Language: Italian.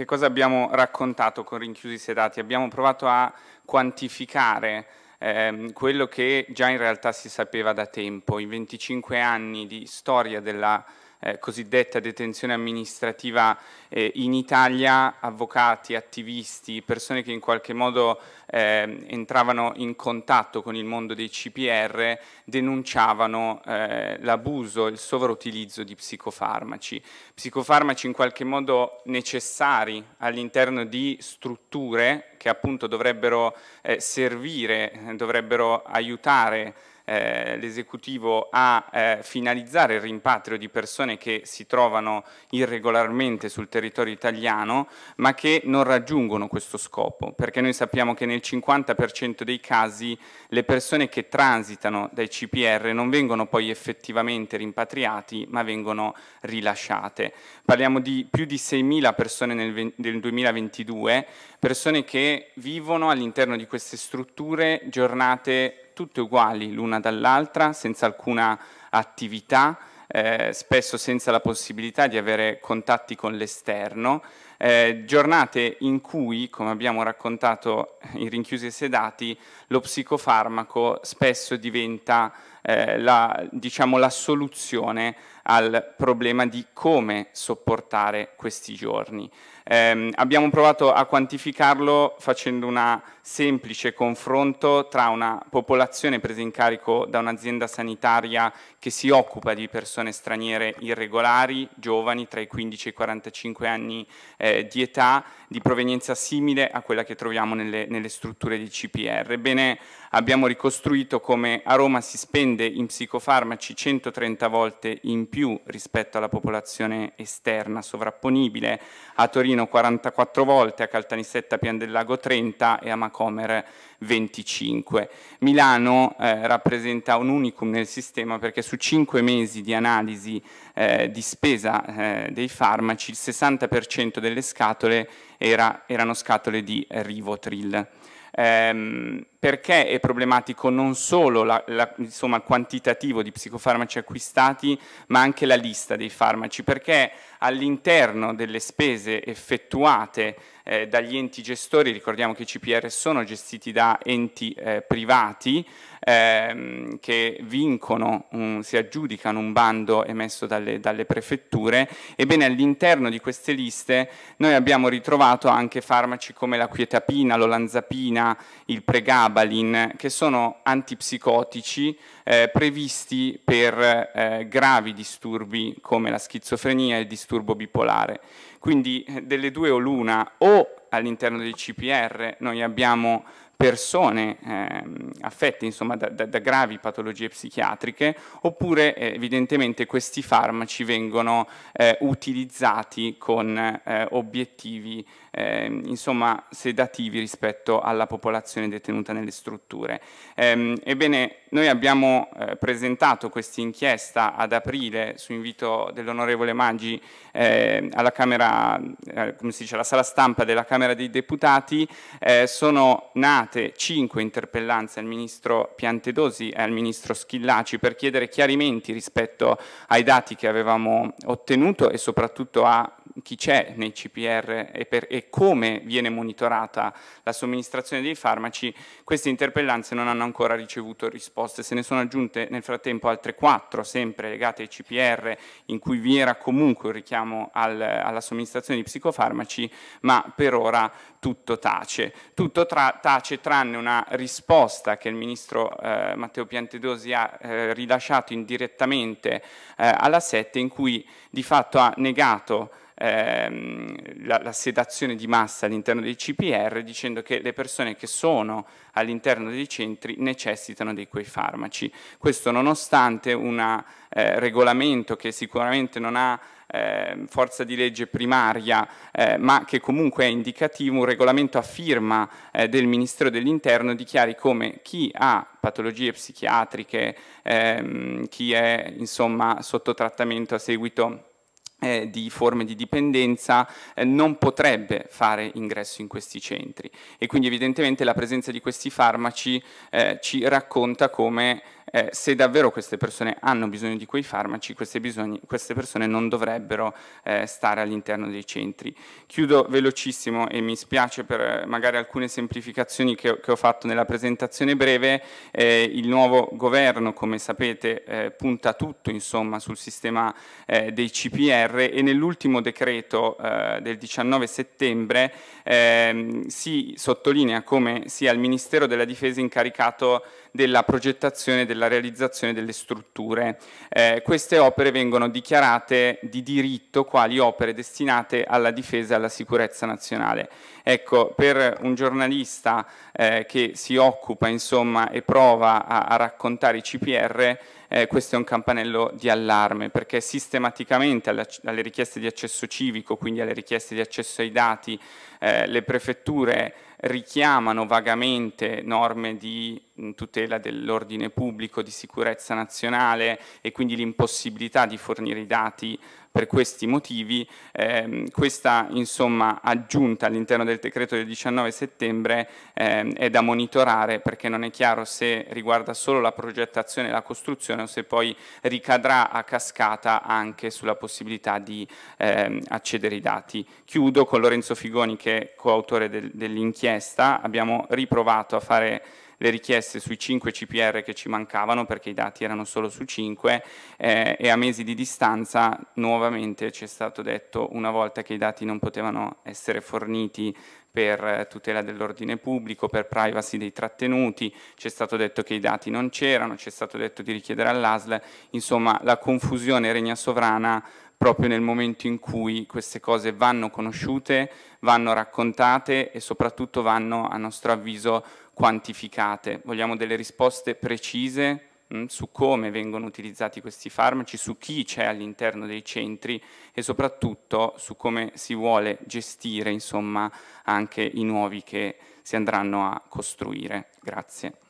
che cosa abbiamo raccontato con Rinchiusi Sedati? Abbiamo provato a quantificare ehm, quello che già in realtà si sapeva da tempo, i 25 anni di storia della eh, cosiddetta detenzione amministrativa eh, in Italia, avvocati, attivisti, persone che in qualche modo eh, entravano in contatto con il mondo dei CPR, denunciavano eh, l'abuso, il sovrautilizzo di psicofarmaci. Psicofarmaci in qualche modo necessari all'interno di strutture che appunto dovrebbero eh, servire, dovrebbero aiutare eh, l'esecutivo a eh, finalizzare il rimpatrio di persone che si trovano irregolarmente sul territorio italiano ma che non raggiungono questo scopo perché noi sappiamo che nel 50% dei casi le persone che transitano dai CPR non vengono poi effettivamente rimpatriati ma vengono rilasciate. Parliamo di più di 6.000 persone nel, nel 2022, persone che vivono all'interno di queste strutture giornate tutte uguali l'una dall'altra, senza alcuna attività, eh, spesso senza la possibilità di avere contatti con l'esterno, eh, giornate in cui, come abbiamo raccontato in Rinchiusi e Sedati, lo psicofarmaco spesso diventa eh, la, diciamo, la soluzione al problema di come sopportare questi giorni. Eh, abbiamo provato a quantificarlo facendo un semplice confronto tra una popolazione presa in carico da un'azienda sanitaria che si occupa di persone straniere irregolari, giovani tra i 15 e i 45 anni eh, di età, di provenienza simile a quella che troviamo nelle, nelle strutture di CPR. Bene, abbiamo ricostruito come a Roma si spende spende in psicofarmaci 130 volte in più rispetto alla popolazione esterna sovrapponibile, a Torino 44 volte, a Caltanissetta Pian del Lago 30 e a Macomer 25. Milano eh, rappresenta un unicum nel sistema perché su 5 mesi di analisi eh, di spesa eh, dei farmaci il 60% delle scatole era, erano scatole di Rivotril ehm, perché è problematico non solo la, la, insomma, il quantitativo di psicofarmaci acquistati, ma anche la lista dei farmaci, perché all'interno delle spese effettuate eh, dagli enti gestori, ricordiamo che i CPR sono gestiti da enti eh, privati, ehm, che vincono, un, si aggiudicano un bando emesso dalle, dalle prefetture, ebbene all'interno di queste liste noi abbiamo ritrovato anche farmaci come la quietapina, l'olanzapina, il pregabalin, che sono antipsicotici eh, previsti per eh, gravi disturbi come la schizofrenia e il disturbo bipolare. Quindi eh, delle due o l'una, o all'interno del CPR noi abbiamo persone eh, affette insomma, da, da, da, gravi patologie psichiatriche, oppure eh, evidentemente questi farmaci vengono eh, utilizzati con eh, obiettivi ehm, insomma, sedativi rispetto alla popolazione detenuta nelle strutture. Ehm, ebbene, noi abbiamo eh, presentato questa inchiesta ad aprile su invito dell'onorevole Maggi eh, alla Camera, come si dice, alla sala stampa della Camera dei Deputati, sono nati inviate cinque interpellanze al ministro Piantedosi e al ministro Schillaci per chiedere chiarimenti rispetto ai dati che avevamo ottenuto e soprattutto a chi c'è nei CPR e, per, e, come viene monitorata la somministrazione dei farmaci, queste interpellanze non hanno ancora ricevuto risposte. Se ne sono aggiunte nel frattempo altre quattro, sempre legate ai CPR, in cui vi era comunque un richiamo al, alla somministrazione di psicofarmaci, ma per ora tutto tace. Tutto tra, tace tranne una risposta che il Ministro eh, Matteo Piantedosi ha eh, rilasciato indirettamente eh, alla sette in cui di fatto ha negato ehm, la, la, sedazione di massa all'interno dei CPR dicendo che le persone che sono all'interno dei centri necessitano di quei farmaci. Questo nonostante un eh, regolamento che sicuramente non ha eh, forza di legge primaria, eh, ma che comunque è indicativo, un regolamento a firma eh, del Ministero dell'Interno dichiari come chi ha patologie psichiatriche, ehm, chi è insomma sotto trattamento a seguito eh, di forme di dipendenza eh, non potrebbe fare ingresso in questi centri e quindi evidentemente la presenza di questi farmaci eh, ci racconta come eh, se davvero queste persone hanno bisogno di quei farmaci, queste, bisogni, queste persone non dovrebbero eh, stare all'interno dei centri. Chiudo velocissimo e mi spiace per eh, magari alcune semplificazioni che, ho, che ho fatto nella presentazione breve, eh, il nuovo governo come sapete eh, punta tutto insomma, sul sistema eh, dei CPR e nell'ultimo decreto del 19 settembre ehm, si sottolinea come sia il Ministero della Difesa incaricato della progettazione della della realizzazione delle strutture. Eh, queste opere vengono dichiarate di diritto quali opere destinate alla difesa e alla sicurezza nazionale. Ecco, per un giornalista eh, che si occupa insomma, e prova a, a raccontare i CPR, eh, questo è un campanello di allarme perché sistematicamente alla, alle richieste di accesso civico, quindi alle richieste di accesso ai dati, eh, le prefetture richiamano vagamente norme di tutela dell'ordine pubblico, di sicurezza nazionale e quindi l'impossibilità di fornire i dati per questi motivi eh, questa insomma, aggiunta all'interno del decreto del 19 settembre eh, è da monitorare perché non è chiaro se riguarda solo la progettazione e la costruzione o se poi ricadrà a cascata anche sulla possibilità di eh, accedere ai dati. Chiudo con Lorenzo Figoni che è coautore del, dell'inchiesta, abbiamo riprovato a fare le richieste sui 5 CPR che ci mancavano perché i dati erano solo su 5 eh, e a mesi di distanza nuovamente ci è stato detto una volta che i dati non potevano essere forniti per tutela dell'ordine pubblico, per privacy dei trattenuti, ci è stato detto che i dati non c'erano, ci è stato detto di richiedere all'ASL, insomma la confusione regna sovrana proprio nel momento in cui queste cose vanno conosciute, vanno raccontate e soprattutto vanno a nostro avviso quantificate, vogliamo delle risposte precise mh, mm, su come vengono utilizzati questi farmaci, su chi c'è all'interno dei centri e soprattutto su come si vuole gestire insomma, anche i nuovi che si andranno a costruire. Grazie.